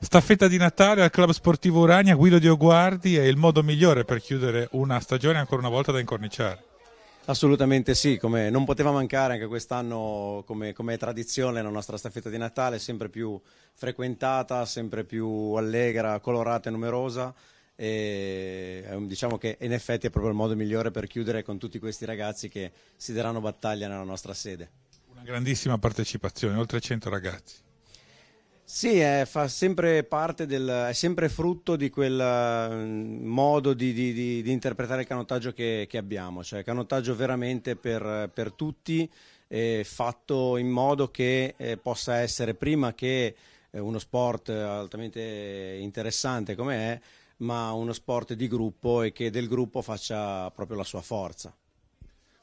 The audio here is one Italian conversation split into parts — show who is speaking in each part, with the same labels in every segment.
Speaker 1: Staffetta di Natale al Club Sportivo Urania, Guido Dioguardi è il modo migliore per chiudere una stagione ancora una volta da incorniciare.
Speaker 2: Assolutamente sì, come non poteva mancare anche quest'anno come, come tradizione la nostra staffetta di Natale, sempre più frequentata, sempre più allegra, colorata e numerosa. E eh, diciamo che in effetti è proprio il modo migliore per chiudere con tutti questi ragazzi che si daranno battaglia nella nostra sede.
Speaker 1: Una grandissima partecipazione, oltre 100 ragazzi.
Speaker 2: Sì, è, eh, fa sempre parte del, è sempre frutto di quel mm, modo di, di, di, di interpretare il canottaggio che, che, abbiamo, cioè canottaggio veramente per, per tutti, eh, fatto in modo che eh, possa essere prima che eh, uno sport altamente interessante come è, ma uno sport di gruppo e che del gruppo faccia proprio la sua forza.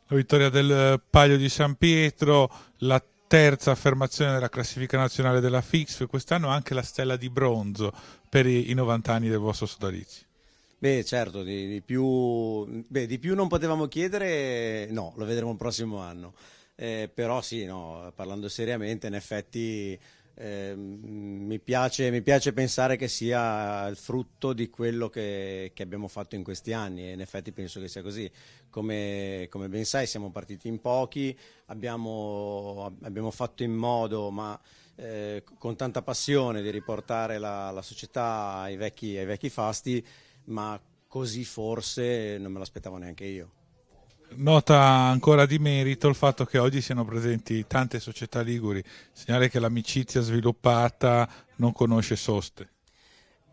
Speaker 1: La vittoria del eh, Palio di San Pietro, la terza affermazione della classifica nazionale della FIX, quest'anno anche la stella di bronzo per i 90 anni del vostro sodalizio.
Speaker 2: Beh, certo, di, di, più, beh, di più non potevamo chiedere, no, lo vedremo il prossimo anno. Eh, però sì, no, parlando seriamente, in effetti Ehm, mi, piace, mi, piace, pensare che sia il frutto di quello che, che, abbiamo fatto in questi anni e in effetti penso che sia così. Come, come ben sai siamo partiti in pochi, abbiamo, abbiamo fatto in modo, ma eh, con tanta passione, di riportare la, la società ai vecchi, ai vecchi fasti, ma così forse non me l'aspettavo neanche io.
Speaker 1: Nota ancora di merito il fatto che oggi siano presenti tante società liguri, segnale che l'amicizia sviluppata non conosce soste.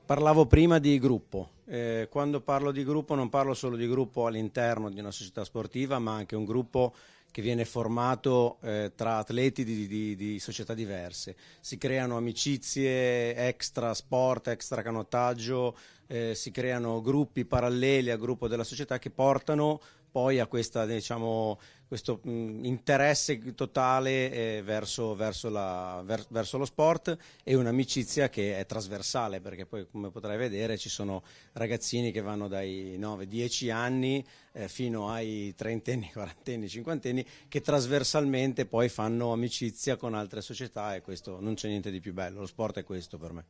Speaker 2: Parlavo prima
Speaker 1: di gruppo,
Speaker 2: eh, quando parlo di gruppo non parlo solo di gruppo all'interno di una società sportiva, ma anche un gruppo che viene formato eh, tra atleti di, di, di, società diverse. Si creano amicizie extra sport, extra canottaggio, eh, si creano gruppi paralleli al gruppo della società che portano poi a questa, diciamo, questo mh, mm, interesse totale eh, verso, verso, la, ver, verso, lo sport e un'amicizia che è trasversale perché poi come potrai vedere ci sono ragazzini che vanno dai 9-10 anni eh, fino ai trentenni, quarantenni, cinquantenni che trasversalmente poi fanno amicizia con altre società e questo non c'è niente di più bello, lo sport è questo per me.